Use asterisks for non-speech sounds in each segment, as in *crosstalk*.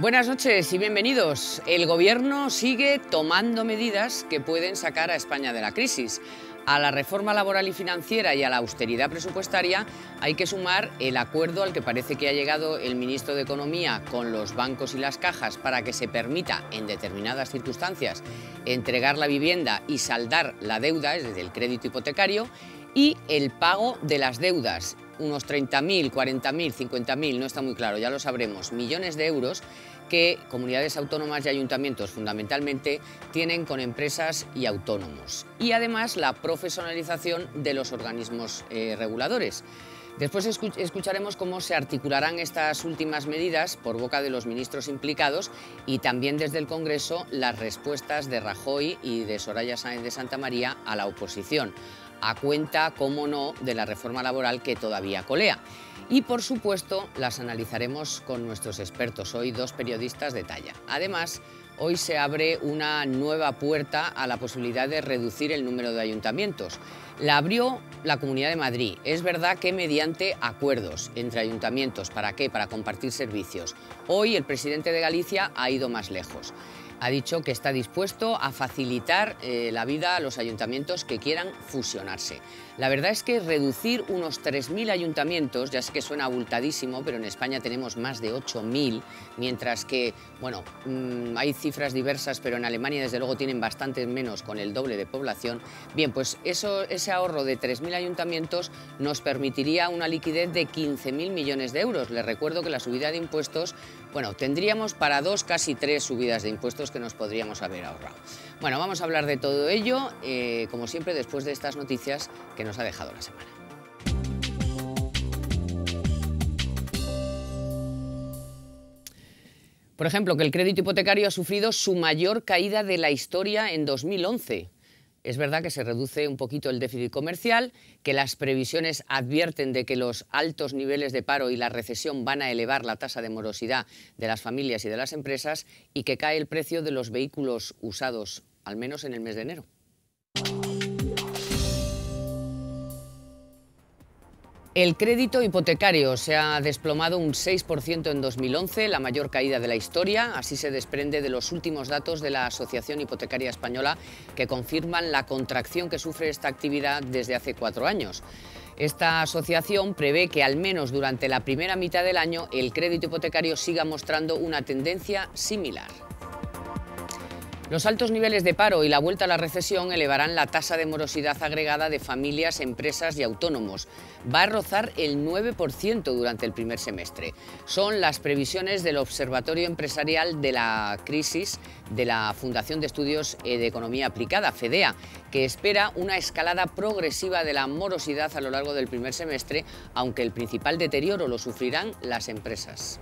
Buenas noches y bienvenidos. El Gobierno sigue tomando medidas que pueden sacar a España de la crisis. A la reforma laboral y financiera y a la austeridad presupuestaria hay que sumar el acuerdo al que parece que ha llegado el ministro de Economía con los bancos y las cajas para que se permita, en determinadas circunstancias, entregar la vivienda y saldar la deuda, es decir, el crédito hipotecario, y el pago de las deudas unos 30.000, 40.000, 50.000, no está muy claro, ya lo sabremos, millones de euros que comunidades autónomas y ayuntamientos fundamentalmente tienen con empresas y autónomos. Y además la profesionalización de los organismos eh, reguladores. Después escucharemos cómo se articularán estas últimas medidas por boca de los ministros implicados y también desde el Congreso las respuestas de Rajoy y de Soraya Sáenz de Santa María a la oposición a cuenta, como no, de la reforma laboral que todavía colea. Y por supuesto las analizaremos con nuestros expertos, hoy dos periodistas de talla. Además, hoy se abre una nueva puerta a la posibilidad de reducir el número de ayuntamientos. La abrió la Comunidad de Madrid. Es verdad que mediante acuerdos entre ayuntamientos. ¿Para qué? Para compartir servicios. Hoy el presidente de Galicia ha ido más lejos ha dicho que está dispuesto a facilitar eh, la vida a los ayuntamientos que quieran fusionarse. La verdad es que reducir unos 3.000 ayuntamientos, ya sé que suena abultadísimo, pero en España tenemos más de 8.000, mientras que, bueno, mm, hay cifras diversas, pero en Alemania desde luego tienen bastantes menos con el doble de población. Bien, pues eso, ese ahorro de 3.000 ayuntamientos nos permitiría una liquidez de 15.000 millones de euros. Les recuerdo que la subida de impuestos, bueno, tendríamos para dos, casi tres subidas de impuestos que nos podríamos haber ahorrado. Bueno, vamos a hablar de todo ello, eh, como siempre, después de estas noticias que nos ha dejado la semana. Por ejemplo, que el crédito hipotecario ha sufrido su mayor caída de la historia en 2011. Es verdad que se reduce un poquito el déficit comercial, que las previsiones advierten de que los altos niveles de paro y la recesión van a elevar la tasa de morosidad de las familias y de las empresas y que cae el precio de los vehículos usados al menos en el mes de enero. El crédito hipotecario se ha desplomado un 6% en 2011, la mayor caída de la historia. Así se desprende de los últimos datos de la Asociación Hipotecaria Española que confirman la contracción que sufre esta actividad desde hace cuatro años. Esta asociación prevé que al menos durante la primera mitad del año el crédito hipotecario siga mostrando una tendencia similar. Los altos niveles de paro y la vuelta a la recesión elevarán la tasa de morosidad agregada de familias, empresas y autónomos. Va a rozar el 9% durante el primer semestre. Son las previsiones del Observatorio Empresarial de la Crisis de la Fundación de Estudios eh, de Economía Aplicada, FEDEA, que espera una escalada progresiva de la morosidad a lo largo del primer semestre, aunque el principal deterioro lo sufrirán las empresas.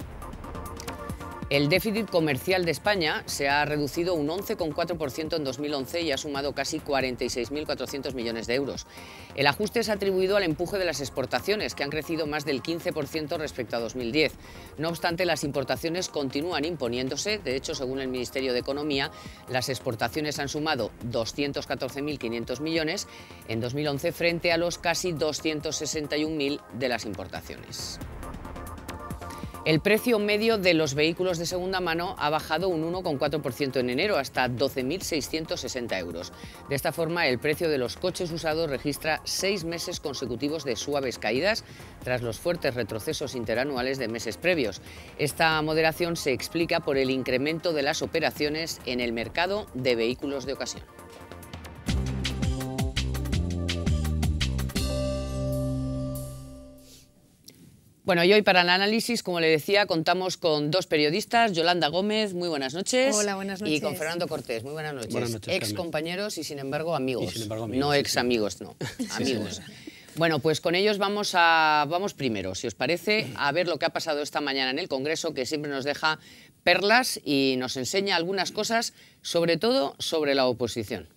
El déficit comercial de España se ha reducido un 11,4% en 2011 y ha sumado casi 46.400 millones de euros. El ajuste es atribuido al empuje de las exportaciones, que han crecido más del 15% respecto a 2010. No obstante, las importaciones continúan imponiéndose. De hecho, según el Ministerio de Economía, las exportaciones han sumado 214.500 millones en 2011 frente a los casi 261.000 de las importaciones. El precio medio de los vehículos de segunda mano ha bajado un 1,4% en enero hasta 12.660 euros. De esta forma, el precio de los coches usados registra seis meses consecutivos de suaves caídas tras los fuertes retrocesos interanuales de meses previos. Esta moderación se explica por el incremento de las operaciones en el mercado de vehículos de ocasión. Bueno, y hoy para el análisis, como le decía, contamos con dos periodistas, Yolanda Gómez, muy buenas noches. Hola, buenas noches. Y con Fernando Cortés, muy buenas noches. Buenas noches ex compañeros y sin embargo amigos. no ex amigos, no. *laughs* amigos. bueno, pues con ellos vamos, a, vamos primero, si os parece, a ver lo que ha pasado esta mañana en el Congreso, que siempre nos deja perlas y nos enseña algunas cosas, sobre todo sobre la oposición.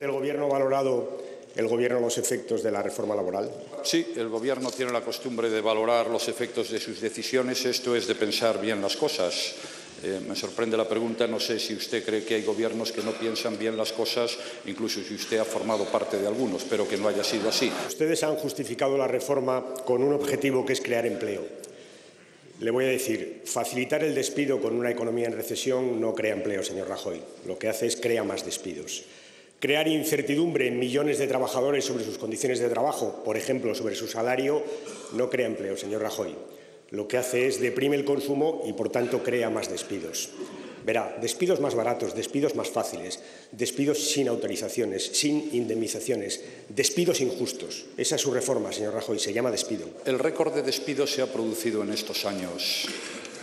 El Gobierno valorado el Gobierno los efectos de la reforma laboral? Sí, el Gobierno tiene la costumbre de valorar los efectos de sus decisiones. Esto es de pensar bien las cosas. Eh, me sorprende la pregunta, no sé si usted cree que hay gobiernos que no piensan bien las cosas, incluso si usted ha formado parte de algunos, pero que no haya sido así. Ustedes han justificado la reforma con un objetivo que es crear empleo. Le voy a decir, facilitar el despido con una economía en recesión no crea empleo, señor Rajoy. Lo que hace es crea más despidos crear incertidumbre en millones de trabajadores sobre sus condiciones de trabajo, por ejemplo, sobre su salario, no crea empleo, señor Rajoy. Lo que hace es deprime el consumo y, por tanto, crea más despidos. Verá, despidos más baratos, despidos más fáciles, despidos sin autorizaciones, sin indemnizaciones, despidos injustos. Esa es su reforma, señor Rajoy, se llama despido. El récord de despidos se ha producido en estos años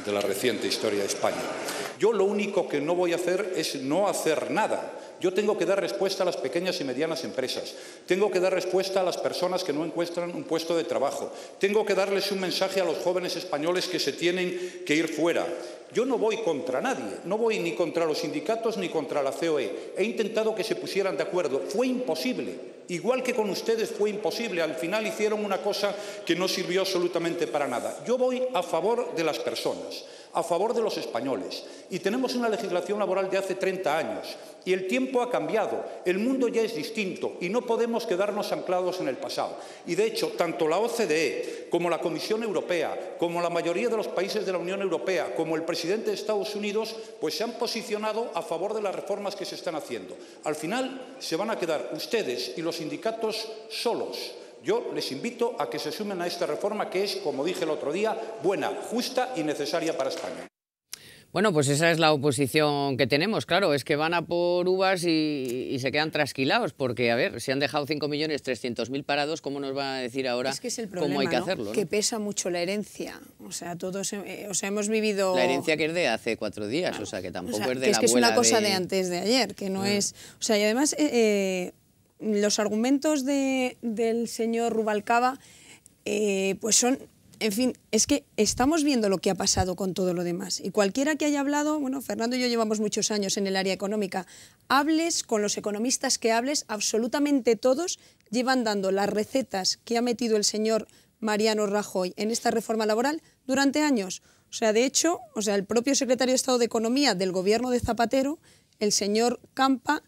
de la reciente historia de España. Yo lo único que no voy a hacer es no hacer nada yo tengo que dar respuesta a las pequeñas y medianas empresas, tengo que dar respuesta a las personas que no encuentran un puesto de trabajo, tengo que darles un mensaje a los jóvenes españoles que se tienen que ir fuera. Yo no voy contra nadie, no voy ni contra los sindicatos ni contra la COE. He intentado que se pusieran de acuerdo. Fue imposible, igual que con ustedes fue imposible. Al final hicieron una cosa que no sirvió absolutamente para nada. Yo voy a favor de las personas a favor de los españoles. Y tenemos una legislación laboral de hace 30 años. Y el tiempo ha cambiado, el mundo ya es distinto y no podemos quedarnos anclados en el pasado. Y de hecho, tanto la OCDE como la Comisión Europea, como la mayoría de los países de la Unión Europea, como el presidente de Estados Unidos, pues se han posicionado a favor de las reformas que se están haciendo. Al final se van a quedar ustedes y los sindicatos solos yo les invito a que se sumen a esta reforma que es, como dije el otro día, buena, justa y necesaria para España. Bueno, pues esa es la oposición que tenemos, claro, es que van a por uvas y, se quedan trasquilados, porque, a ver, si han dejado 5.300.000 parados, ¿cómo nos van a decir ahora es el cómo hay que hacerlo? Que pesa mucho la herencia, o sea, todos eh, o sea, hemos vivido... La herencia que es de hace cuatro días, o sea, que tampoco es de que la es una cosa de... antes de ayer, que no mm. es... O sea, y además... Eh, eh, los argumentos del señor Rubalcaba eh, pues son, en fin, es que estamos viendo lo que ha pasado con todo lo demás. Y cualquiera que haya hablado, bueno, Fernando y yo llevamos muchos años en el área económica, hables con los economistas que hables, absolutamente todos llevan dando las recetas que ha metido el señor Mariano Rajoy en esta reforma laboral durante años. O sea, de hecho, o sea, el propio secretario de Estado de Economía del gobierno de Zapatero, el señor Campa,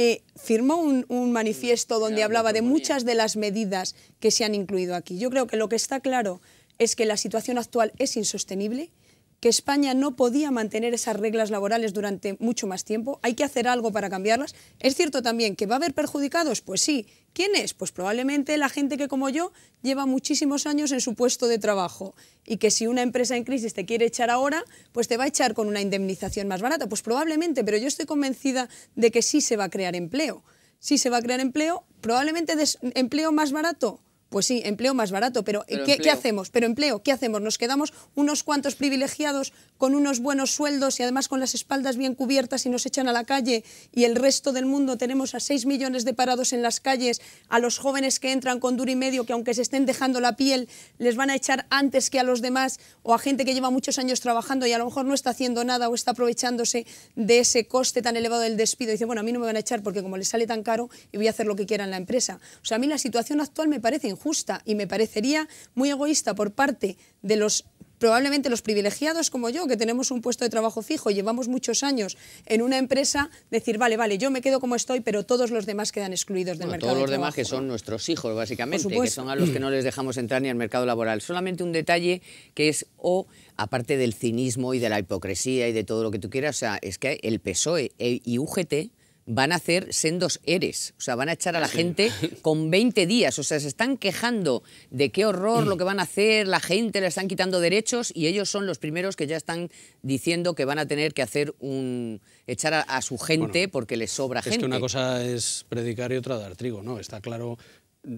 eh, firmó un manifiesto donde hablaba de muchas de las medidas que se han incluido aquí. Yo creo que lo que está claro es que la situación actual es insostenible, que España no podía mantener esas reglas laborales durante mucho más tiempo. Hay que hacer algo para cambiarlas. Es cierto también que va a haber perjudicados, pues sí. ¿Quién es? Pues probablemente la gente que como yo lleva muchísimos años en su puesto de trabajo y que si una empresa en crisis te quiere echar ahora, pues te va a echar con una indemnización más barata. Pues probablemente, pero yo estoy convencida de que sí se va a crear empleo. Sí se va a crear empleo, probablemente empleo más barato pues sí, empleo más barato, pero, eh, ¿qué, hacemos? Pero empleo, ¿qué hacemos? ¿Nos quedamos unos cuantos privilegiados con unos buenos sueldos y además con las espaldas bien cubiertas y nos echan a la calle y el resto del mundo tenemos a 6 millones de parados en las calles, a los jóvenes que entran con duro y medio, que aunque se estén dejando la piel, les van a echar antes que a los demás o a gente que lleva muchos años trabajando y a lo mejor no está haciendo nada o está aprovechándose de ese coste tan elevado del despido. Y dice, bueno, a mí no me van a echar porque como les sale tan caro y voy a hacer lo que quiera en la empresa. O sea, a mí la situación actual me parece justa y me parecería muy egoísta por parte de los probablemente los privilegiados como yo, que tenemos un puesto de trabajo fijo, llevamos muchos años en una empresa, decir, vale, vale, yo me quedo como estoy, pero todos los demás quedan excluidos del mercado laboral. Todos los demás que son nuestros hijos, básicamente, que son a los que no les dejamos entrar ni al mercado laboral. Solamente un detalle que es, o, aparte del cinismo y de la hipocresía y de todo lo que tú quieras, o sea, es que el PSOE y UGT van a hacer sendos eres, o sea, van a echar a la gente con 20 días, o sea, se están quejando de qué horror lo que van a hacer, la gente le están quitando derechos y ellos son los primeros que ya están diciendo que van a tener que hacer un echar a, su gente porque les sobra gente. Es que una cosa es predicar y otra dar trigo, ¿no? Está claro,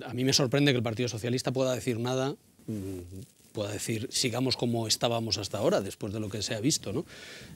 a mí me sorprende que el Partido Socialista pueda decir nada mm, pueda decir sigamos como estábamos hasta ahora, después de lo que se ha visto. ¿no?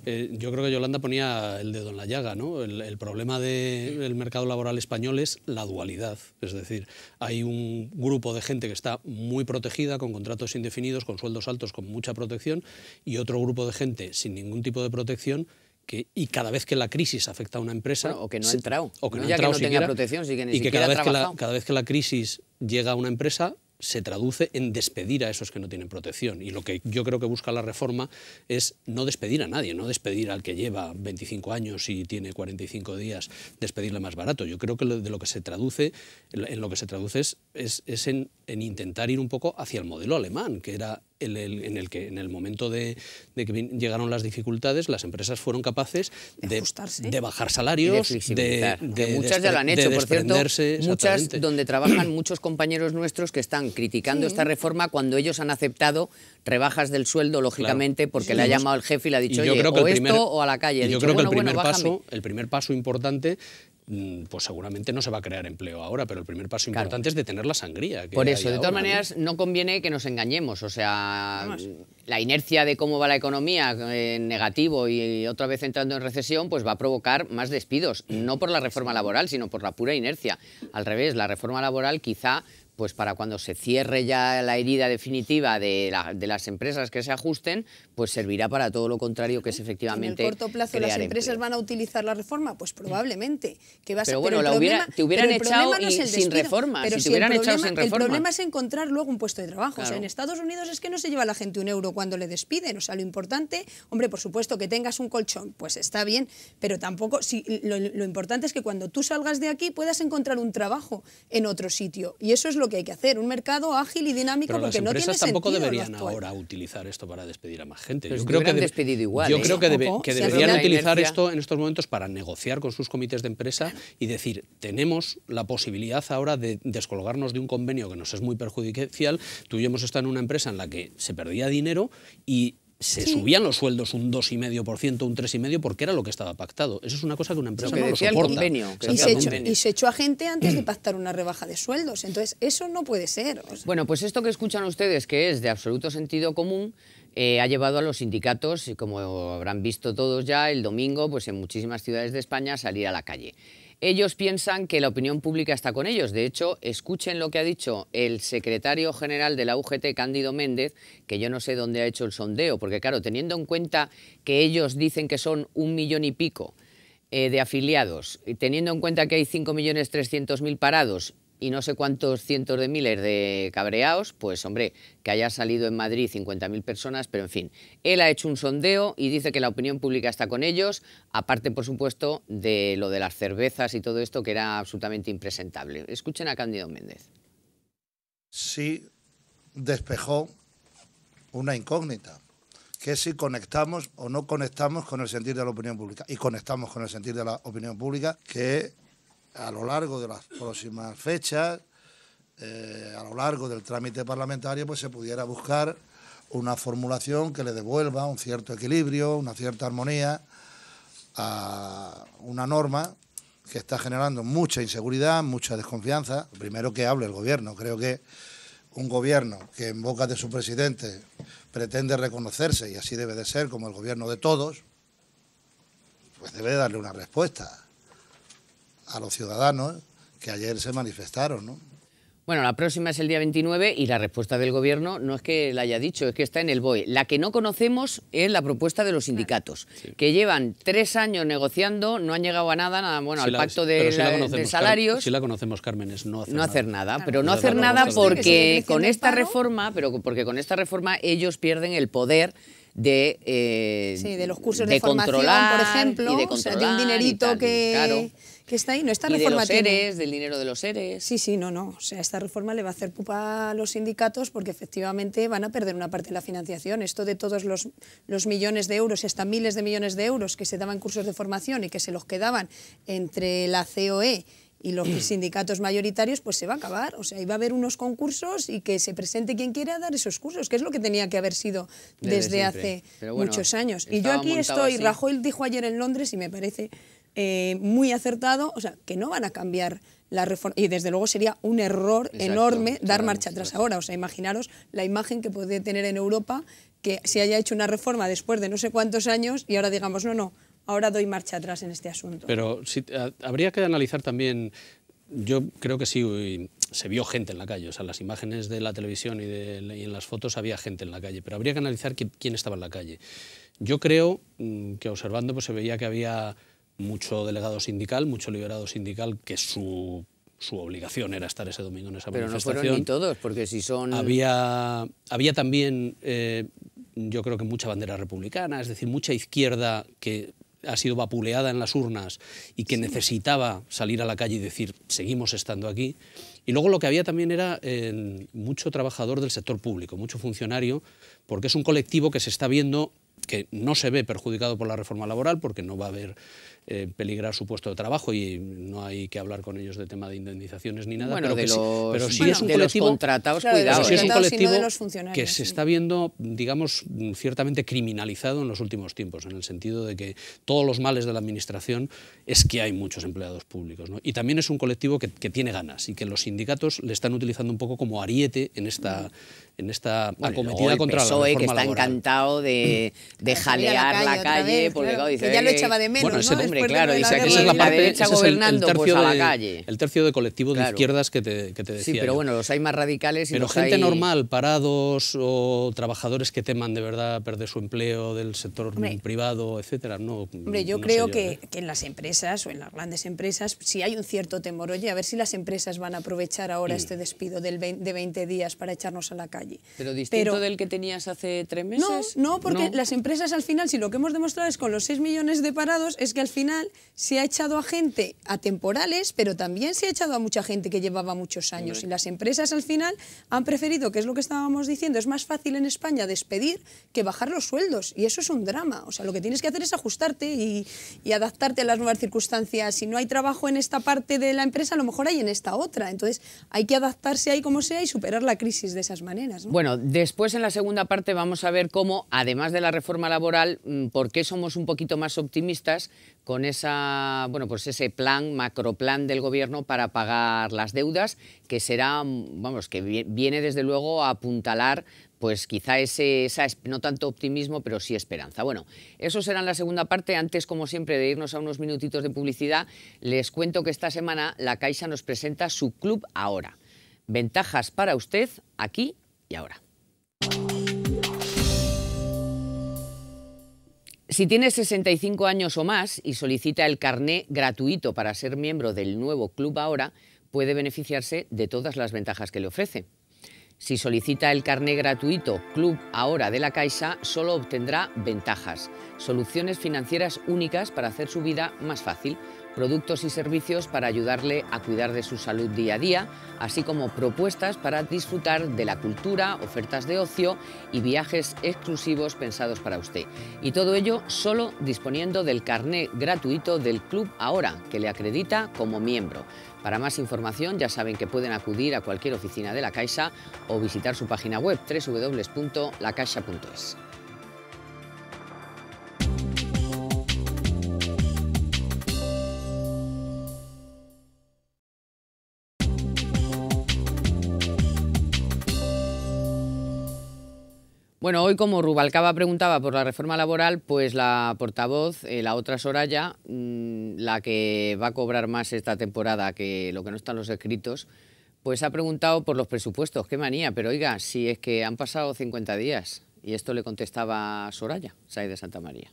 Eh, yo creo que Yolanda ponía el dedo en la llaga. ¿no? El, problema del mercado laboral español es la dualidad. Es decir, hay un grupo de gente que está muy protegida, con contratos indefinidos, con sueldos altos, con mucha protección, y otro grupo de gente sin ningún tipo de protección que, y cada vez que la crisis afecta a una empresa... o que no ha entrado. O que no, ha entrado que no protección, sí que ni y que, cada vez que, la, cada vez que la crisis llega a una empresa, se traduce en despedir a esos que no tienen protección. Y lo que yo creo que busca la reforma es no despedir a nadie, no despedir al que lleva 25 años y tiene 45 días, despedirle más barato. Yo creo que de lo que se traduce, en lo que se traduce es en en intentar ir un poco hacia el modelo alemán, que era el, en el que en el momento de, que llegaron las dificultades, las empresas fueron capaces de, bajar salarios, de, muchas ya lo han hecho, por cierto, muchas donde trabajan *clears throat* muchos compañeros nuestros que están criticando esta reforma cuando ellos han aceptado rebajas del sueldo, lógicamente, porque le ha llamado el jefe y le ha dicho, yo Oye, o esto o a la calle. yo creo que el, paso, el primer paso importante Mm, pues seguramente no se va a crear empleo ahora, pero el primer paso importante es detener la sangría. Por eso, de todas maneras, ¿no? conviene que nos engañemos. O sea, la inercia de cómo va la economía eh, negativo y otra vez entrando en recesión, pues va a provocar más despidos, no por la reforma laboral, sino por la pura inercia. Al revés, la reforma laboral quizá pues para cuando se cierre ya la herida definitiva de, las empresas que se ajusten, pues servirá para todo lo contrario que es efectivamente. En el corto plazo las empresas van a utilizar la reforma, pues probablemente. Que va a pero bueno, te hubieran echado sin reforma. Pero si hubieran sin El problema es encontrar luego un puesto de trabajo. en Estados Unidos es que no se lleva a la gente un euro cuando le despiden. O sea, lo importante, hombre, por supuesto que tengas un colchón, pues está bien, pero tampoco, si, lo, importante es que cuando tú salgas de aquí puedas encontrar un trabajo en otro sitio. Y eso es que hay que hacer, un mercado ágil y dinámico porque no tiene sentido. Las empresas tampoco deberían ahora utilizar esto para despedir a más gente. yo creo que despedido igual. Yo ¿eh? creo que, deberían utilizar esto en estos momentos para negociar con sus comités de empresa y decir, tenemos la posibilidad ahora de descolgarnos de un convenio que nos es muy perjudicial. tuvimos esta en una empresa en la que se perdía dinero y se subían los sueldos un 2,5%, un 3,5% porque era lo que estaba pactado. Eso es una cosa que una empresa no lo soporta. Convenio, y, se echó, a gente antes de mm. pactar una rebaja de sueldos. Entonces, eso no puede ser. Bueno, pues esto que escuchan ustedes, que es de absoluto sentido común, eh, ha llevado a los sindicatos, como habrán visto todos ya, el domingo, pues en muchísimas ciudades de España, salir a la calle. Ellos piensan que la opinión pública está con ellos. De hecho, escuchen lo que ha dicho el secretario general de la UGT, Cándido Méndez, que yo no sé dónde ha hecho el sondeo, porque claro, teniendo en cuenta que ellos dicen que son un millón y pico, eh, de afiliados, teniendo en cuenta que hay 5.300.000 parados y no sé cuántos cientos de miles de cabreados, pues hombre, que haya salido en Madrid 50.000 personas, pero en fin, él ha hecho un sondeo y dice que la opinión pública está con ellos, aparte por supuesto de lo de las cervezas y todo esto que era absolutamente impresentable. Escuchen a Cándido Méndez. Sí, despejó una incógnita, que es si conectamos o no conectamos con el sentido de la opinión pública. Y conectamos con el sentido de la opinión pública, que a lo largo de las próximas fechas, eh, a lo largo del trámite parlamentario, pues se pudiera buscar una formulación que le devuelva un cierto equilibrio, una cierta armonía a una norma que está generando mucha inseguridad, mucha desconfianza. Primero que hable el gobierno. Creo que un gobierno que en boca de su presidente pretende reconocerse, y así debe de ser, como el gobierno de todos, pues debe darle una respuesta a los ciudadanos que ayer se manifestaron. ¿no? Bueno, la próxima es el día 29 y la respuesta del Gobierno no es que la haya dicho, es que está en el BOE. La que no conocemos es la propuesta de los sindicatos, ah, que llevan tres años negociando, no han llegado a nada, nada bueno, al pacto de, salarios. Sí la conocemos, Carmen, es no hacer nada. Pero no hacer nada porque con esta reforma, pero porque con esta reforma ellos pierden el poder de, eh, sí, de los cursos de, formación, por ejemplo, y de, un dinerito que... Claro está ahí. No, esta reforma de los del dinero de los seres. Sí, sí, no, no. O sea, esta reforma le va a hacer pupa a los sindicatos porque efectivamente van a perder una parte de la financiación. Esto de todos los, los millones de euros, hasta miles de millones de euros que se daban cursos de formación y que se los quedaban entre la COE y los mm. sindicatos mayoritarios, pues se va a acabar. O sea, iba a haber unos concursos y que se presente quien quiera dar esos cursos, que es lo que tenía que haber sido desde, hace muchos años. Y yo aquí estoy, Rajoy dijo ayer en Londres, y me parece eh, muy acertado, o sea, que no van a cambiar la reforma. Y desde luego sería un error enorme dar marcha atrás ahora. O sea, imaginaros la imagen que puede tener en Europa que se haya hecho una reforma después de no sé cuántos años y ahora digamos, no, no, ahora doy marcha atrás en este asunto. Pero habría que analizar también, yo creo que sí se vio gente en la calle, o sea, las imágenes de la televisión y, en las fotos había gente en la calle, pero habría que analizar quién estaba en la calle. Yo creo mm, que observando pues se veía que había mucho delegado sindical, mucho liberado sindical, que su, obligación era estar ese domingo en esa manifestación. Pero no fueron ni todos, porque si son... Había, había también, eh, yo creo que mucha bandera republicana, es decir, mucha izquierda que ha sido vapuleada en las urnas y que necesitaba salir a la calle y decir, seguimos estando aquí. Y luego lo que había también era eh, mucho trabajador del sector público, mucho funcionario, porque es un colectivo que se está viendo que no se ve perjudicado por la reforma laboral porque no va a haber eh, peligrar su puesto de trabajo y no hay que hablar con ellos de tema de indemnizaciones ni nada. pero, que es un colectivo, que se está viendo, digamos, ciertamente criminalizado en los últimos tiempos, en el sentido de que todos los males de la administración es que hay muchos empleados públicos. Y también es un colectivo que, tiene ganas y que los sindicatos le están utilizando un poco como ariete en esta en esta acometida bueno, el contra PSOE, que está encantado de, de jalear la calle, dice, ya lo echaba de menos, ¿no? hombre, claro, dice que esa es la parte, pues, de el, de, la calle. el tercio de colectivo de izquierdas que te, que te decía. Sí, pero bueno, los hay más radicales y Pero gente normal, parados o trabajadores que teman de verdad perder su empleo del sector privado, etcétera, no. Hombre, yo creo que, ¿eh? que, en las empresas o en las grandes empresas si hay un cierto temor, oye, a ver si las empresas van a aprovechar ahora mm. este despido del de 20 días para echarnos a la calle. ¿Pero distinto del que tenías hace tres meses? No, no porque las empresas al final, si lo que hemos demostrado es con los 6 millones de parados, es que al final se ha echado a gente a temporales, pero también se ha echado a mucha gente que llevaba muchos años. Y las empresas al final han preferido, que es lo que estábamos diciendo, es más fácil en España despedir que bajar los sueldos. Y eso es un drama. O sea, lo que tienes que hacer es ajustarte y, y adaptarte a las nuevas circunstancias. Si no hay trabajo en esta parte de la empresa, a lo mejor hay en esta otra. Entonces, hay que adaptarse ahí como sea y superar la crisis de esas maneras. Bueno, después en la segunda parte vamos a ver cómo, además de la reforma laboral, mm, por qué somos un poquito más optimistas con esa, bueno, pues ese plan, macroplan del gobierno para pagar las deudas, que será, mm, vamos, que viene desde luego a apuntalar pues quizá ese, no tanto optimismo, pero sí esperanza. Bueno, eso será en la segunda parte. Antes, como siempre, de irnos a unos minutitos de publicidad, les cuento que esta semana la Caixa nos presenta su club ahora. Ventajas para usted aquí y ahora. Si tiene 65 años o más y solicita el carné gratuito para ser miembro del nuevo club ahora, puede beneficiarse de todas las ventajas que le ofrece. Si solicita el carné gratuito Club Ahora de la Caixa, solo obtendrá ventajas, soluciones financieras únicas para hacer su vida más fácil, productos y servicios para ayudarle a cuidar de su salud día a día, así como propuestas para disfrutar de la cultura, ofertas de ocio y viajes exclusivos pensados para usted. Y todo ello solo disponiendo del carné gratuito del Club Ahora, que le acredita como miembro. Para más información ya saben que pueden acudir a cualquier oficina de la Caixa o visitar su página web www.lacaixa.es. Bueno, hoy como Rubalcaba preguntaba por la reforma laboral, pues la portavoz, eh, la otra Soraya, mm, la que va a cobrar más esta temporada que lo que no están los escritos, pues ha preguntado por los presupuestos, qué manía, pero oiga, si es que han pasado 50 días y esto le contestaba Soraya, Sai de Santa María.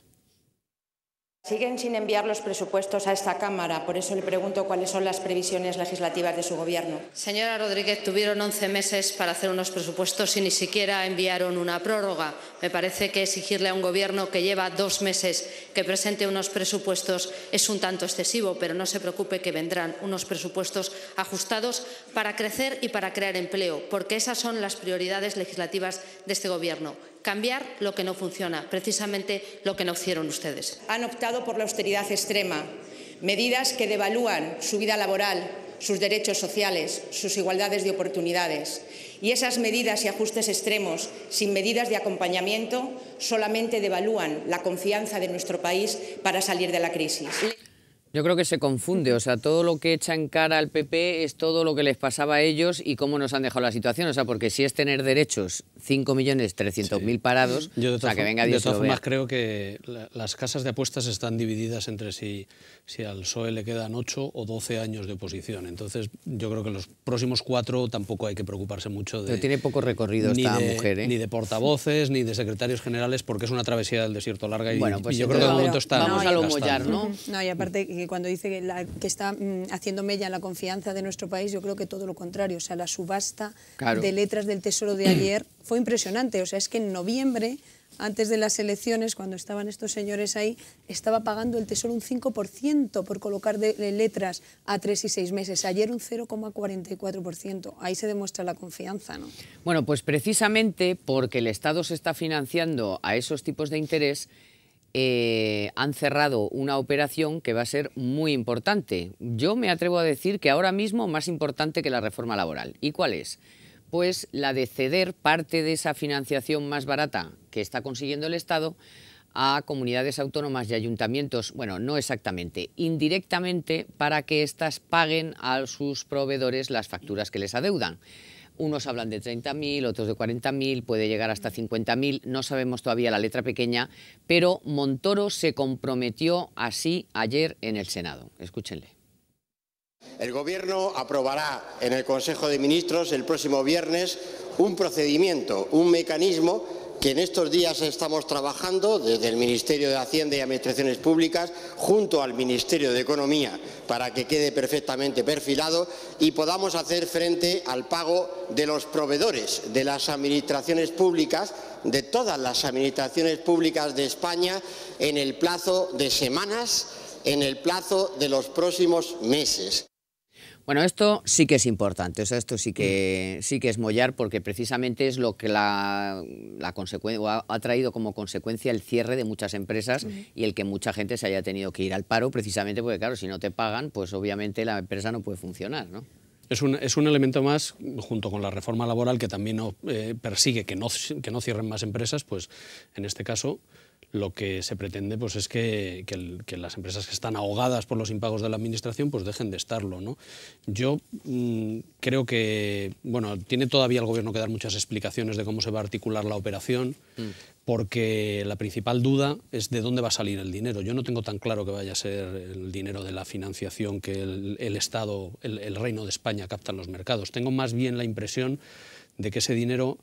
Siguen sin enviar los presupuestos a esta Cámara, por eso le pregunto cuáles son las previsiones legislativas de su Gobierno. Señora Rodríguez, tuvieron 11 meses para hacer unos presupuestos y ni siquiera enviaron una prórroga. Me parece que exigirle a un Gobierno que lleva dos meses que presente unos presupuestos es un tanto excesivo, pero no se preocupe que vendrán unos presupuestos ajustados para crecer y para crear empleo, porque esas son las prioridades legislativas de este Gobierno cambiar lo que no funciona, precisamente lo que no hicieron ustedes. Han optado por la austeridad extrema, medidas que devalúan su vida laboral, sus derechos sociales, sus igualdades de oportunidades. Y esas medidas y ajustes extremos, sin medidas de acompañamiento, solamente devalúan la confianza de nuestro país para salir de la crisis. Yo creo que se confunde, o sea, todo lo que echa en cara al PP es todo lo que les pasaba a ellos y cómo nos han dejado la situación, o sea, porque si es tener derechos 5.300.000 parados. para que venga de todas formas creo que las casas de apuestas están divididas entre si, si al PSOE le quedan 8 o 12 años de oposición. Entonces yo creo que los próximos cuatro tampoco hay que preocuparse mucho de... Pero tiene poco recorrido esta mujer, ¿eh? Ni de portavoces, ni de secretarios generales, porque es una travesía del desierto larga y, bueno, pues yo creo que de momento está... Vamos a lo mollar, ¿no? No, y aparte que cuando dice que, la, que está mm, haciendo mella la confianza de nuestro país, yo creo que todo lo contrario. O sea, la subasta de letras del Tesoro de ayer *clears throat* impresionante. O sea, es que en noviembre, antes de las elecciones, cuando estaban estos señores ahí, estaba pagando el Tesoro un 5% por colocar letras a tres y seis meses. Ayer un 0,44%. Ahí se demuestra la confianza, ¿no? Bueno, pues precisamente porque el Estado se está financiando a esos tipos de interés, eh, han cerrado una operación que va a ser muy importante. Yo me atrevo a decir que ahora mismo más importante que la reforma laboral. ¿Y cuál es? pues la de ceder parte de esa financiación más barata que está consiguiendo el Estado a comunidades autónomas y ayuntamientos, bueno, no exactamente, indirectamente para que éstas paguen a sus proveedores las facturas que les adeudan. Unos hablan de 30.000, otros de 40.000, puede llegar hasta 50.000, no sabemos todavía la letra pequeña, pero Montoro se comprometió así ayer en el Senado. Escúchenle. El Gobierno aprobará en el Consejo de Ministros el próximo viernes un procedimiento, un mecanismo que en estos días estamos trabajando desde el Ministerio de Hacienda y Administraciones Públicas junto al Ministerio de Economía para que quede perfectamente perfilado y podamos hacer frente al pago de los proveedores de las administraciones públicas, de todas las administraciones públicas de España en el plazo de semanas, en el plazo de los próximos meses. Bueno, esto sí que es importante, o sea, esto sí que, sí que es mollar porque precisamente es lo que la, ha traído como consecuencia el cierre de muchas empresas y el que mucha gente se haya tenido que ir al paro precisamente porque, claro, si no te pagan, pues obviamente la empresa no puede funcionar, Es un, elemento más, junto con la reforma laboral, que también eh, persigue que no, que no cierren más empresas, pues en este caso lo que se pretende pues, es que, las empresas que están ahogadas por los impagos de la Administración pues, dejen de estarlo. ¿no? Yo mm, creo que bueno, tiene todavía el Gobierno que dar muchas explicaciones de cómo se va a articular la operación, mm. porque la principal duda es de dónde va a salir el dinero. Yo no tengo tan claro que vaya a ser el dinero de la financiación que el, Estado, el Reino de España capta en los mercados. Tengo más bien la impresión de que ese dinero...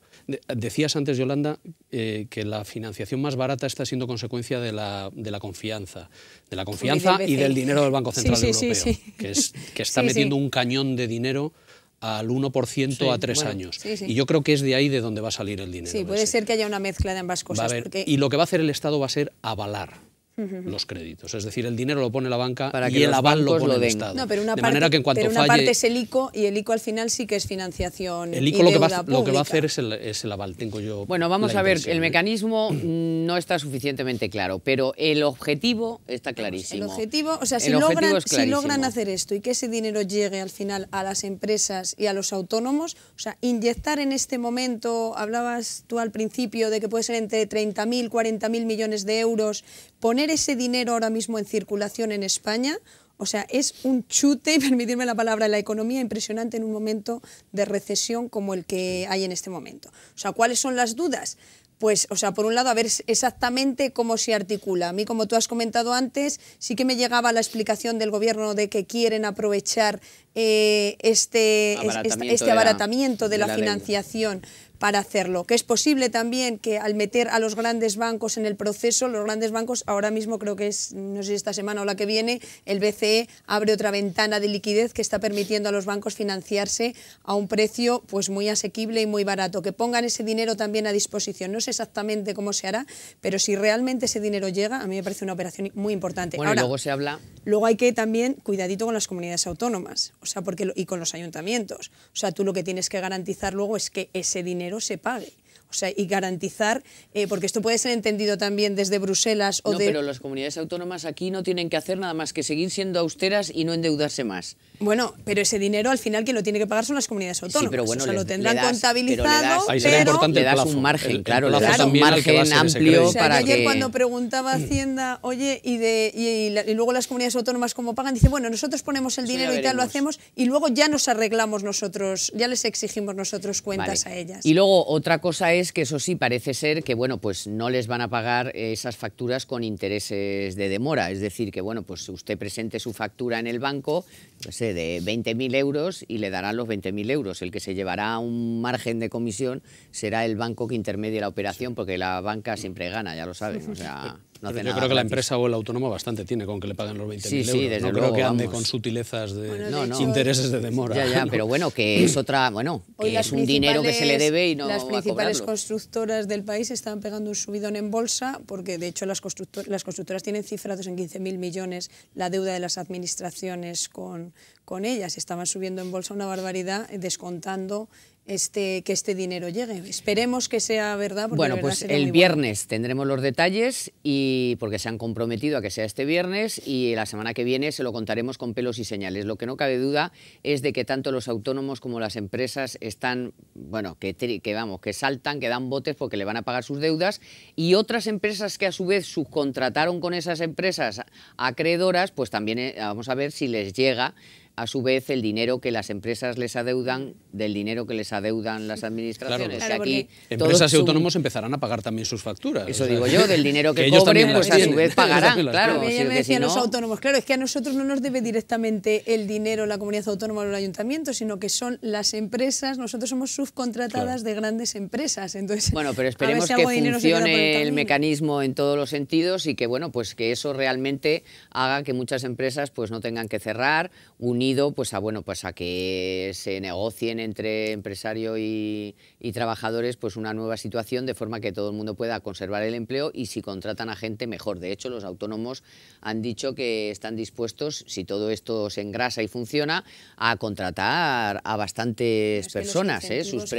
Decías antes, Yolanda, eh, que la financiación más barata está siendo consecuencia de la, confianza. De la confianza y del, dinero del Banco Central Europeo, Que, *laughs* está metiendo un cañón de dinero al 1% a tres años. Y yo creo que es de ahí de donde va a salir el dinero. Sí, puede ser que haya una mezcla de ambas cosas. Y lo que va a hacer el Estado va a ser avalar los créditos. Es decir, el dinero lo pone la banca Para y el aval lo pone el Estado. una de manera que en cuanto una parte es el ICO y el ICO al final sí que es financiación El ICO lo, que va, a hacer es el, aval, tengo yo Bueno, vamos a ver, el ¿eh? mecanismo mm, no está suficientemente claro, pero el objetivo está clarísimo. El objetivo, o sea, si logran, si logran hacer esto y que ese dinero llegue al final a las empresas y a los autónomos, o sea, inyectar en este momento, hablabas tú al principio de que puede ser entre 30.000, 40.000 millones de euros, poner ese dinero ahora mismo en circulación en España, o sea, es un chute, y *laughs* permitirme la palabra, en la economía impresionante en un momento de recesión como el que hay en este momento. O sea, ¿cuáles son las dudas? pues, o sea, por un lado, a ver exactamente cómo se articula. A mí, como tú has comentado antes, sí que me llegaba la explicación del gobierno de que quieren aprovechar eh, este, abaratamiento, este, abaratamiento de la, financiación para hacerlo. Que es posible también que al meter a los grandes bancos en el proceso, los grandes bancos, ahora mismo creo que es, no sé si esta semana o la que viene, el BCE abre otra ventana de liquidez que está permitiendo a los bancos financiarse a un precio pues muy asequible y muy barato. Que pongan ese dinero también a disposición. No sé exactamente cómo se hará, pero si realmente ese dinero llega, a mí me parece una operación muy importante. y luego se habla... Luego hay que también cuidadito con las comunidades autónomas o sea, porque, y con los ayuntamientos. O sea, tú lo que tienes que garantizar luego es que ese dinero no se pague. O sea, y garantizar, eh, porque esto puede ser entendido también desde Bruselas o no, de... pero las comunidades autónomas aquí no tienen que hacer nada más que seguir siendo austeras y no endeudarse más. Bueno, pero ese dinero al final quien lo tiene que pagar son las comunidades autónomas. pero bueno, o sea, lo tendrán contabilizado, Ahí será importante un margen, claro, un margen amplio ayer cuando preguntaba Hacienda, oye, y, de, y, luego las comunidades autónomas cómo pagan, dice, bueno, nosotros ponemos el dinero y tal, lo hacemos, y luego ya nos arreglamos nosotros, ya les exigimos nosotros cuentas a ellas. Y luego otra cosa es es que eso sí parece ser que bueno, pues no les van a pagar esas facturas con intereses de demora, es decir, que bueno, pues usted presente su factura en el banco, no sé, de 20.000 euros y le darán los 20.000 euros. El que se llevará un margen de comisión será el banco que intermedie la operación, porque la banca siempre gana, ya lo sabes O sea, *laughs* yo creo que la empresa o el autónomo bastante tiene con que le paguen los 20.000 euros. no creo que ande con sutilezas de intereses de demora. pero bueno, que es *laughs* otra, bueno, es un dinero que se le debe y no Las principales constructoras del país están pegando un subidón en bolsa, porque de hecho las, constructor las constructoras tienen cifrados en 15.000 millones la deuda de las administraciones con con, ellas. Estaban subiendo en bolsa una barbaridad, eh, descontando este, que este dinero llegue. Esperemos que sea verdad. Porque bueno, pues el viernes tendremos los detalles y porque se han comprometido a que sea este viernes y la semana que viene se lo contaremos con pelos y señales. Lo que no cabe duda es de que tanto los autónomos como las empresas están, bueno, que, que vamos, que saltan, que dan botes porque le van a pagar sus deudas y otras empresas que a su vez subcontrataron con esas empresas acreedoras, pues también eh, vamos a ver si les llega a su vez el dinero que las empresas les adeudan del dinero que les adeudan las administraciones. aquí empresas y autónomos empezarán a pagar también sus facturas. Eso digo yo, del dinero que, *laughs* cobren, pues a su vez *laughs* pagarán. Claro, los autónomos, claro, es que a nosotros no nos debe directamente el dinero la comunidad autónoma o el ayuntamiento, sino que son las empresas, nosotros somos subcontratadas de grandes empresas. Entonces, bueno, pero esperemos que funcione el, el mecanismo en todos los sentidos y que bueno, pues que eso realmente haga que muchas empresas pues no tengan que cerrar, unir pues a bueno pues a que se negocien entre empresario y, trabajadores pues una nueva situación de forma que todo el mundo pueda conservar el empleo y si contratan a gente mejor de hecho los autónomos han dicho que están dispuestos si todo esto se engrasa y funciona a contratar a bastantes personas los sus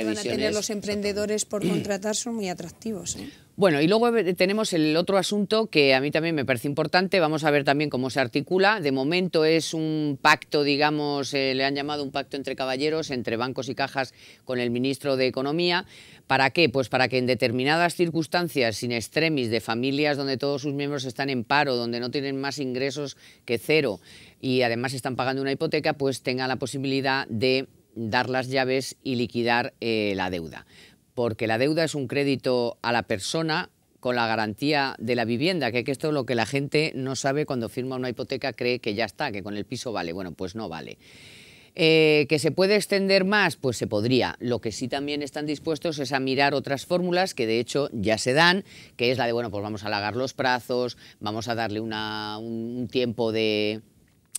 los emprendedores por contratar son muy atractivos ¿eh? Bueno, y luego eh, tenemos el otro asunto que a mí también me parece importante. Vamos a ver también cómo se articula. De momento es un pacto, digamos, eh, le han llamado un pacto entre caballeros, entre bancos y cajas con el ministro de Economía. ¿Para qué? Pues para que en determinadas circunstancias, sin extremis, de familias donde todos sus miembros están en paro, donde no tienen más ingresos que cero y además están pagando una hipoteca, pues tenga la posibilidad de dar las llaves y liquidar eh, la deuda porque la deuda es un crédito a la persona con la garantía de la vivienda, que, esto es lo que la gente no sabe cuando firma una hipoteca, cree que ya está, que con el piso vale. Bueno, pues no vale. Eh, ¿Que se puede extender más? Pues se podría. Lo que sí también están dispuestos es a mirar otras fórmulas que de hecho ya se dan, que es la de, bueno, pues vamos a alargar los plazos, vamos a darle un tiempo de,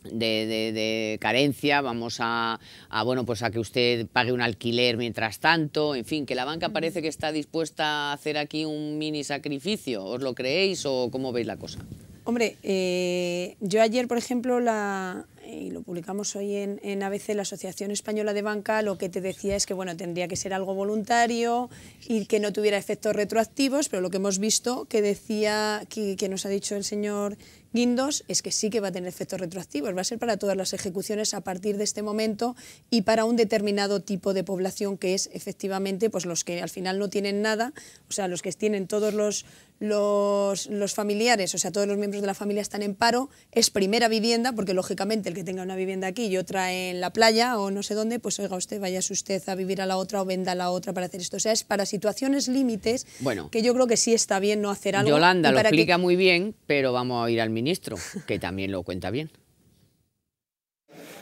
de, carencia, vamos a, bueno, pues a que usted pague un alquiler mientras tanto, en fin, que la banca parece que está dispuesta a hacer aquí un mini sacrificio, ¿os lo creéis o cómo veis la cosa? Hombre, eh, yo ayer, por ejemplo, la, y lo publicamos hoy en, en, ABC, la Asociación Española de Banca, lo que te decía es que bueno, tendría que ser algo voluntario y que no tuviera efectos retroactivos, pero lo que hemos visto que decía, que, nos ha dicho el señor Guindos es que sí que va a tener efectos retroactivos, va a ser para todas las ejecuciones a partir de este momento y para un determinado tipo de población que es efectivamente pues los que al final no tienen nada, o sea, los que tienen todos los, los, los familiares, o sea, todos los miembros de la familia están en paro, es primera vivienda porque lógicamente que tenga una vivienda aquí y otra en la playa o no sé dónde, pues oiga usted, vaya usted a vivir a la otra o venda a la otra para hacer esto. O sea, es para situaciones límites que yo creo que sí está bien no hacer algo. Yolanda lo explica muy bien, pero vamos a ir al ministro, que también lo cuenta bien.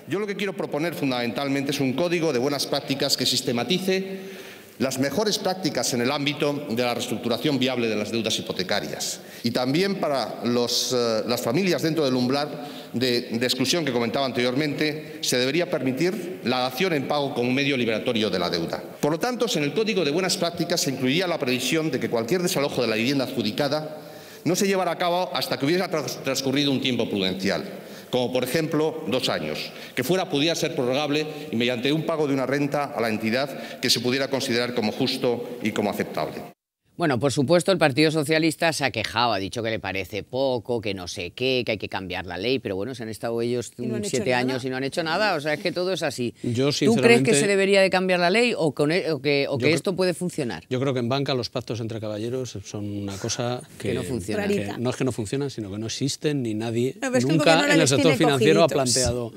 Yo lo que quiero proponer fundamentalmente es un código de buenas prácticas que sistematice las mejores prácticas en el ámbito de la reestructuración viable de las deudas hipotecarias y también para eh, las familias dentro del umbral de, exclusión que comentaba anteriormente, se debería permitir la dación en pago como medio liberatorio de la deuda. Por lo tanto, en el Código de Buenas Prácticas se incluiría la previsión de que cualquier desalojo de la vivienda adjudicada no se llevara a cabo hasta que hubiera transcurrido un tiempo prudencial, como por ejemplo dos años, que fuera pudiera ser prorrogable y mediante un pago de una renta a la entidad que se pudiera considerar como justo y como aceptable. Bueno, por supuesto, el Partido Socialista se ha quejado, ha dicho que le parece poco, que no sé qué, que hay que cambiar la ley, pero bueno, se han estado ellos siete años y no han hecho nada, o sea, es que todo es así. Yo, ¿Tú crees que se debería de cambiar la ley o, e, que, esto puede funcionar? Yo creo que en banca los pactos entre caballeros son una cosa que, no funciona. no es que no funcionan, sino que no existen ni nadie nunca en el sector financiero ha planteado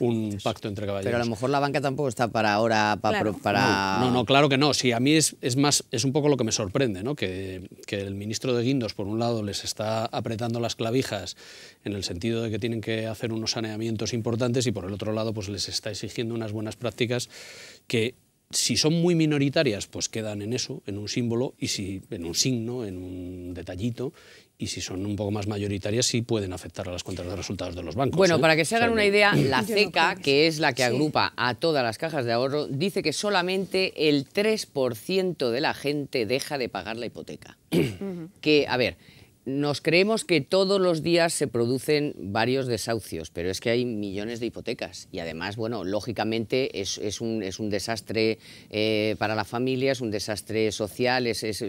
un pacto entre caballeros. Pero a lo mejor la banca tampoco está para ahora, para... No, no, claro que no, sí, a mí es, más, es un poco lo que me sorprende que, el ministro de Guindos, por un lado, les está apretando las clavijas en el sentido de que tienen que hacer unos saneamientos importantes y por el otro lado, pues les está exigiendo unas buenas prácticas que si son muy minoritarias, pues quedan en eso, en un símbolo, y si, en un signo, en un detallito, y si son un poco más mayoritarias, sí pueden afectar a las cuentas de resultados de los bancos. Bueno, ¿eh? para que se hagan una idea, *clears throat* la CECA, que es la que agrupa a todas las cajas de ahorro, dice que solamente el 3% de la gente deja de pagar la hipoteca. que, a ver, nos creemos que todos los días se producen varios desahucios, pero es que hay millones de hipotecas y además, bueno, lógicamente es, un, desastre eh, para la familia, es un desastre social, es, es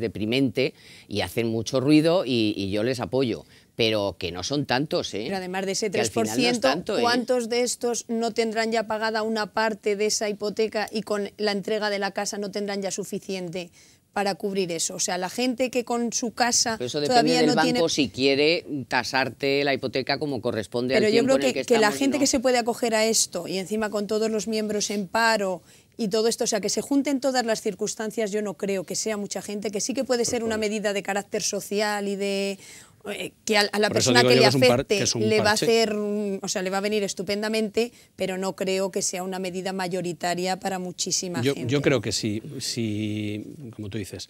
deprimente y hacen mucho ruido y, yo les apoyo pero que no son tantos. ¿eh? Pero además de ese 3%, ¿eh? ¿cuántos de estos no tendrán ya pagada una parte de esa hipoteca y con la entrega de la casa no tendrán ya suficiente para cubrir eso. O sea, la gente que con su casa pero eso depende del no banco si quiere tasarte la hipoteca como corresponde pero al tiempo Pero yo creo que, la gente que se puede acoger a esto y encima con todos los miembros en paro y todo esto, o sea, que se junten todas las circunstancias, yo no creo que sea mucha gente, que sí que puede ser una medida de carácter social y de eh, que a, la persona que le afecte le va a hacer, o sea, le va a venir estupendamente, pero no creo que sea una medida mayoritaria para muchísima yo, gente. Yo creo que sí, si, como tú dices,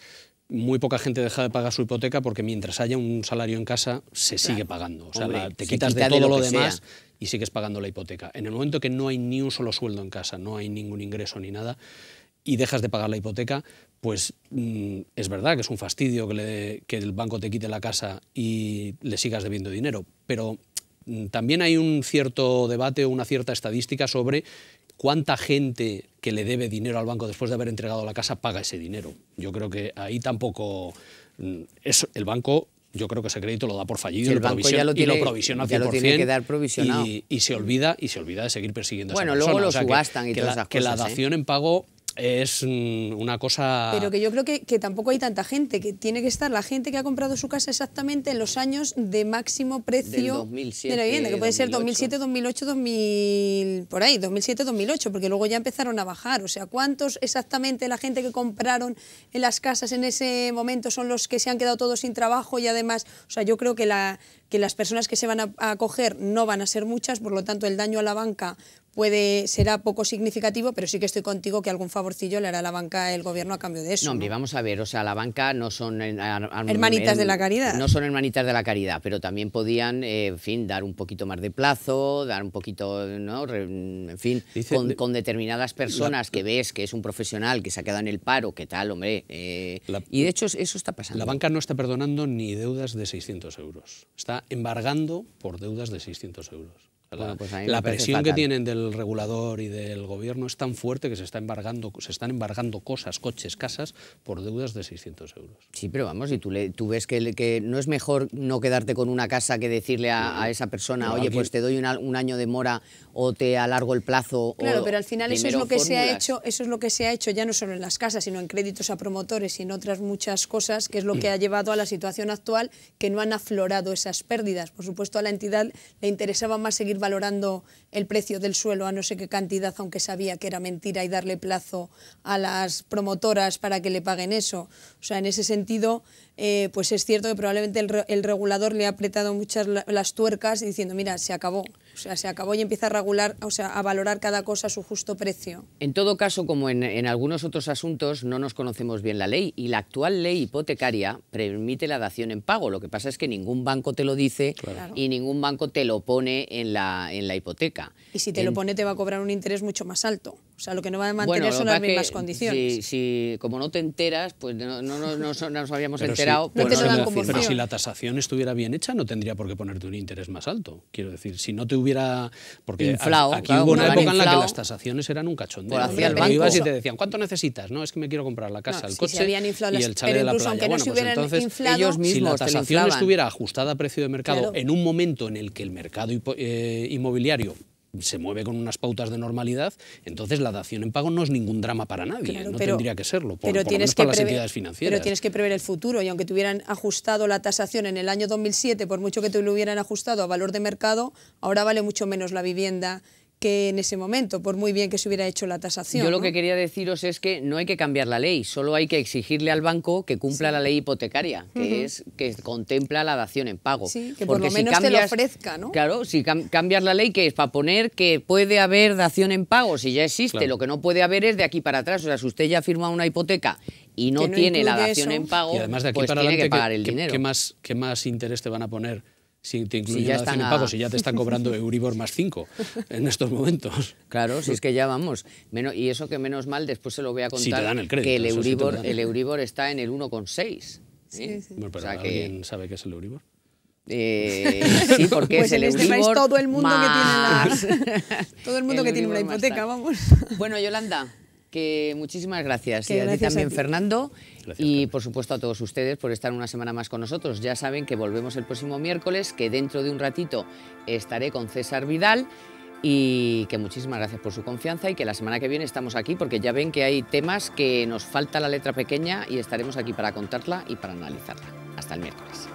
muy poca gente deja de pagar su hipoteca porque mientras haya un salario en casa se sigue pagando. O sea, te quitas de todo lo, demás y sigues pagando la hipoteca. En el momento que no hay ni un solo sueldo en casa, no hay ningún ingreso ni nada, y dejas de pagar la hipoteca, pues mm, es verdad que es un fastidio que, el banco te quite la casa y le sigas debiendo dinero, pero mm, también hay un cierto debate o una cierta estadística sobre cuánta gente que le debe dinero al banco después de haber entregado la casa paga ese dinero. Yo creo que ahí tampoco mm, es, el banco yo creo que ese crédito lo da por fallido y lo provisiona Y, se olvida, y se olvida de seguir persiguiendo bueno, a esa persona. Bueno, luego lo subastan y todas la, esas cosas. Que la ¿eh? dación en pago es una cosa... Pero que yo creo que, que, tampoco hay tanta gente, que tiene que estar la gente que ha comprado su casa exactamente en los años de máximo precio 2007, de la que puede ser 2007, 2008, 2000, por ahí, 2007, 2008, porque luego ya empezaron a bajar. O sea, ¿cuántos exactamente la gente que compraron en las casas en ese momento son los que se han quedado todos sin trabajo y además, o sea, yo creo que la, que las personas que se van a, acoger no van a ser muchas, por lo tanto el daño a la banca puede será poco significativo, pero sí que estoy contigo que algún favorcillo le hará la banca el gobierno a cambio de eso. No, hombre, vamos a ver, o sea, la banca no son... hermanitas de la caridad. No son hermanitas de la caridad, pero también podían, eh, en fin, dar un poquito más de plazo, dar un poquito, ¿no? en fin, con, determinadas personas que ves que es un profesional, que se ha quedado en el paro, qué tal, hombre. Eh, y de hecho eso está pasando. La banca no está perdonando ni deudas de 600 euros. Está embargando por deudas de 600 euros. La, pues presión que tienen del regulador y del gobierno es tan fuerte que se, está embargando, se están embargando cosas, coches, casas, por deudas de 600 euros. Sí, pero vamos, y tú, tú ves que, no es mejor no quedarte con una casa que decirle a, esa persona, oye, pues te doy un año de mora o te alargo el plazo. Claro, pero al final eso es lo que se ha hecho, eso es lo que se ha hecho ya no solo en las casas, sino en créditos a promotores y en otras muchas cosas, que es lo que ha llevado a la situación actual, que no han aflorado esas pérdidas. Por supuesto, a la entidad le interesaba más seguir valorando el precio del suelo a no sé qué cantidad, aunque sabía que era mentira, y darle plazo a las promotoras para que le paguen eso. O sea, en ese sentido, eh, pues es cierto que probablemente el, el, regulador le ha apretado muchas las tuercas diciendo, mira, se acabó. O sea, se acabó y empieza a regular, o sea, a valorar cada cosa a su justo precio. En todo caso, como en, algunos otros asuntos, no nos conocemos bien la ley y la actual ley hipotecaria permite la dación en pago. Lo que pasa es que ningún banco te lo dice y ningún banco te lo pone en la, en la hipoteca. Y si te lo pone te va a cobrar un interés mucho más alto. O sea, lo que no va a mantener son las mismas que, condiciones. Si, si, como no te enteras, pues no, nos habíamos enterado. pero, si pero si la tasación estuviera bien hecha, no tendría por qué ponerte un interés más alto. Quiero decir, si no te hubiera porque aquí hubo una época en la que las tasaciones eran un cachondeo. Por Ibas y te decían, ¿cuánto necesitas? No, es que me quiero comprar la casa, el coche y el chale de la playa. Aunque no bueno, se pues entonces, ellos mismos si la tasación estuviera ajustada a precio de mercado en un momento en el que el mercado eh, inmobiliario se mueve con unas pautas de normalidad, entonces la dación en pago no es ningún drama para nadie, no tendría que serlo, por, pero tienes que para las entidades financieras. Pero tienes que prever el futuro y aunque tuvieran ajustado la tasación en el año 2007, por mucho que te lo hubieran ajustado a valor de mercado, ahora vale mucho menos la vivienda que en ese momento, por muy bien que se hubiera hecho la tasación. Yo lo que quería deciros es que no hay que cambiar la ley, solo hay que exigirle al banco que cumpla la ley hipotecaria, que es que contempla la dación en pago. Sí, que Porque por lo menos se lo ofrezca, ¿no? Claro, si cambiar la ley, que es para poner que puede haber dación en pago, si ya existe, lo que no puede haber es de aquí para atrás. O sea, si usted ya firma una hipoteca y no, tiene la dación en pago, pues tiene que pagar el dinero. más, ¿Qué más interés te van a poner? si ya y ya te están *laughs* cobrando Euribor más 5 en estos momentos. Claro, si es *laughs* que ya vamos. Menos, y eso que menos mal, después se lo voy a contar, te dan el crédito, que el Euribor, está en el 1,6. ¿eh? ¿alguien sabe qué es el Euribor? Eh, sí, porque pues es el todo el mundo todo el mundo que tiene *laughs* una hipoteca, vamos. Bueno, Yolanda, que muchísimas gracias. y gracias a ti también, Fernando. y por supuesto a todos ustedes por estar una semana más con nosotros. Ya saben que volvemos el próximo miércoles, que dentro de un ratito estaré con César Vidal. Y que muchísimas gracias por su confianza y que la semana que viene estamos aquí porque ya ven que hay temas que nos falta la letra pequeña y estaremos aquí para contarla y para analizarla. Hasta el miércoles.